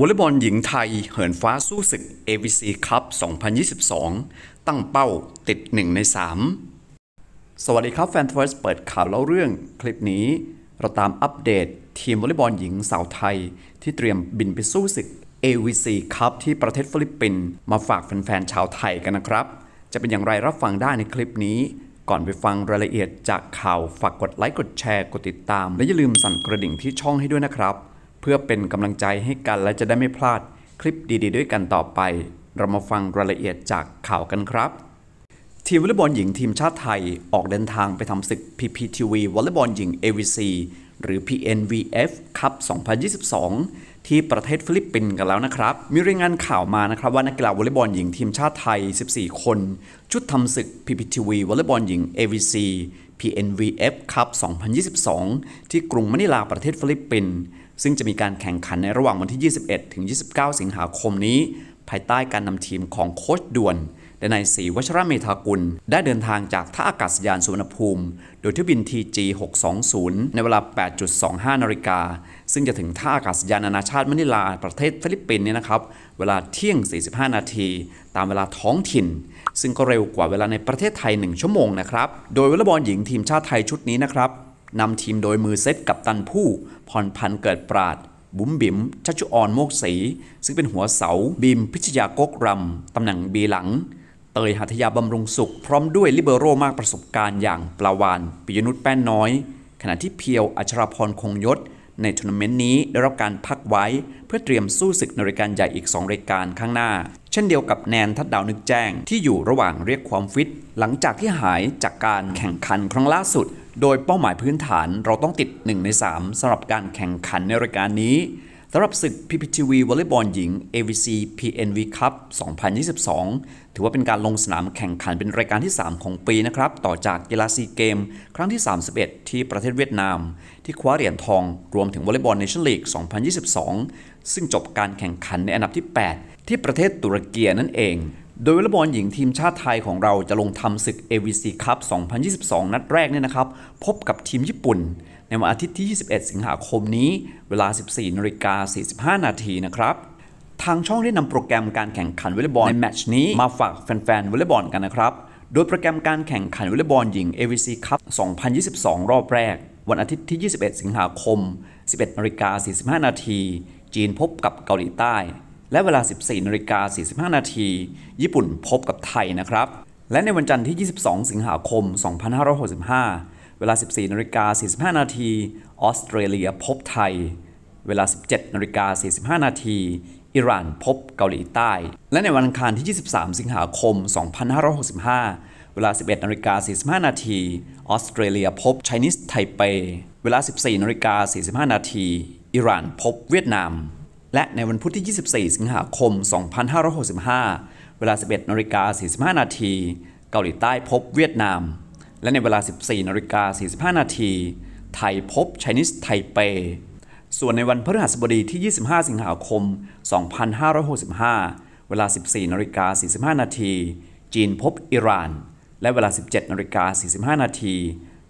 วอลเลย์บอลหญิงไทยเหินฟ้าสู้ศึก AVC ค u ั2022 ตั้งเป้าติด 1 ใน 3 สวัสดีครับแฟนทอร์สเปิดข่าวเล่าเรื่องคลิปนี้ เราตามอัปเดตทีมวอลเลย์บอลหญิงสาวไทย ที่เตรียมบินไปสู้ศึก AVC ค u ัที่ประเทศฟิลิปปินส์มาฝากแฟนๆชาวไทยกันนะครับ จะเป็นอย่างไรรับฟังได้ในคลิปนี้ ก่อนไปฟังรายละเอียดจากข่าวฝากกดไลค์กดแชร์กดติดตามและอย่าลืมสั่นกระดิ่งที่ช่องให้ด้วยนะครับเพื่อเป็นกำลังใจให้กันและจะได้ไม่พลาดคลิปดีๆ ด้วยกันต่อไป เรามาฟังรายละเอียดจากข่าวกันครับ ทีมวอลเลย์บอลหญิงทีมชาติไทยออกเดินทางไปทำศึก PPTV วอลเลย์บอลหญิง AVC หรือ PNVF คับ2022 ที่ประเทศฟิลิปปินส์กันแล้วนะครับ มีรายงานข่าวมานะครับว่านักกีฬาวอลเลย์บอลหญิงทีมชาติไทย 14 คน ชุดทำศึก PPTV วอลเลย์บอลหญิง AVC PNVF คับ2022 ที่กรุงมะนิลาประเทศฟิลิปปินส์ซึ่งจะมีการแข่งขันในระหว่างวันที่ 21 ถึง 29 สิงหาคมนี้ ภายใต้การนำทีมของโค้ชด่วนและนายศรีวัชรเมธากุล ได้เดินทางจากท่าอากาศยานสุวรรณภูมิโดยเที่ยวบิน TG 620 ในเวลา 8.25นาฬิกาซึ่งจะถึงท่าอากาศยานนานาชาติมะนิลาประเทศฟิลิปปินส์เนี่ยนะครับเวลาเที่ยง 45 นาที ตามเวลาท้องถิ่น ซึ่งก็เร็วกว่าเวลาในประเทศไทย 1 ชั่วโมงนะครับโดยวอลเลย์บอลหญิงทีมชาติไทยชุดนี้นะครับนำทีมโดยมือเซตกับตันผู้พรพันเกิดปราด บุ๋มบิ๋ม ชัชชุออนโมกศรีซึ่งเป็นหัวเสา บีม พิชยากกรำตำแหน่งบีหลัง เตยหัตยาบำรุงสุข พร้อมด้วยลิเบโรมากประสบการณ์อย่างปลาวานปิยนุษแป้นน้อย ขณะที่เพียวอัชราพรคงยศในทัวร์นาเมนต์นี้ได้รับการพักไว้เพื่อเตรียมสู้ศึกนรฬิการใหญ่อีก2รายการข้างหน้า เช่นเดียวกับแนนทัดดาวนึกแจ้งที่อยู่ระหว่างเรียกความฟิต หลังจากที่หายจากการแข่งขันครั้งล่าสุดโดยเป้าหมายพื้นฐานเราต้องติด 1 ใน 3 สำหรับการแข่งขันในรายการนี้สำหรับศึก PPTV วอลเลย์บอลหญิง AVC PNV Cup 2022 ถือว่าเป็นการลงสนามแข่งขันเป็นรายการที่ 3 ของปีนะครับ ต่อจากกีฬาซีเกม ครั้งที่ 31 ที่ประเทศเวียดนาม ที่คว้าเหรียญทองรวมถึงวอลเลย์บอลเนชั่นลีก 2022 ซึ่งจบการแข่งขันในอันดับที่ 8 ที่ประเทศตุรกีนั่นเองโดยวอลเลย์บอลหญิงทีมชาติไทยของเราจะลงทำศึก AVC Cup 2022 นัดแรกเนี่ยนะครับพบกับทีมญี่ปุ่น ในวันอาทิตย์ที่ 21 สิงหาคมนี้เวลา 14 นาฬิกา 45 นาทีนะครับทางช่องได้นำโปรแกรมการแข่งขันวอลเลย์บอลในแมตช์นี้มาฝากแฟนๆวอลเลย์บอลกันนะครับโดยโปรแกรมการแข่งขันวอลเลย์บอลหญิง AVC Cup 2022 รอบแรก วันอาทิตย์ที่ 21 สิงหาคม 11นาฬิกา 45 นาทีจีนพบกับเกาหลีใต้และเวลา 14นาฬิกา45 นาที ญี่ปุ่นพบกับไทยนะครับ และในวันจันทร์ที่ 22 สิงหาคม 2565 เวลา 14นาฬิกา45 นาทีออสเตรเลียพบไทย เวลา 17นาฬิกา45 นาที อิหร่านพบเกาหลีใต้ และในวันอังคารที่ 23 สิงหาคม 2565 เวลา 11นาฬิกา45นาทีออสเตรเลียพบไชนีสไทเป เวลา 14นาฬิกา45 นาที อิหร่านพบเวียดนามและในวันพุธที่ 24 สิงหาคม 2565 เวลา 11นาฬิกา45นาที เกาหลีใต้พบเวียดนาม และในเวลา 14นาฬิกา45นาที ไทยพบไชนีสไทเป ส่วนในวันพฤหัสบดีที่ 25 สิงหาคม 2565 เวลา 14นาฬิกา45นาที จีนพบ อิหร่าน และเวลา 17นาฬิกา45นาที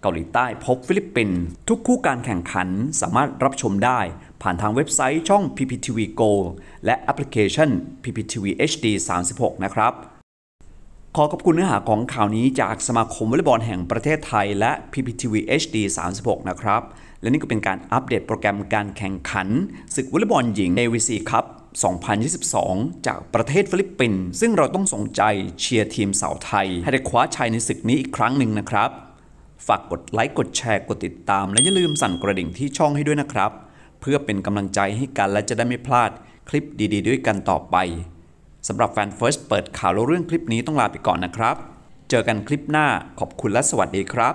เกาหลีใต้พบฟิลิปปินส์ทุกคู่การแข่งขันสามารถรับชมได้ ผ่านทางเว็บไซต์ช่อง PPTV Go และแอปพลิเคชัน PPTV HD 36 นะครับ ขอขอบคุณเนื้อหาของข่าวนี้จากสมาคมวอลเลย์บอลแห่งประเทศไทยและ PPTV HD 36 นะครับ และนี่ก็เป็นการอัปเดตโปรแกรมการแข่งขันศึกวอลเลย์บอลหญิง AVC ครับ2022 จากประเทศฟิลิปปินส์ซึ่งเราต้องส่งใจเชียร์ทีมสาวไทย ให้ได้คว้าชัยในศึกนี้อีกครั้งหนึ่งนะครับฝากกดไลค์กดแชร์กดติดตามและอย่าลืมสั่นกระดิ่งที่ช่องให้ด้วยนะครับ เพื่อเป็นกำลังใจให้กันและจะได้ไม่พลาด คลิปดีๆด้วยกันต่อไปสำหรับแฟนเฟิร์สเปิดข่าวเรื่องคลิปนี้ต้องลาไปก่อนนะครับ เจอกันคลิปหน้าขอบคุณและสวัสดีครับ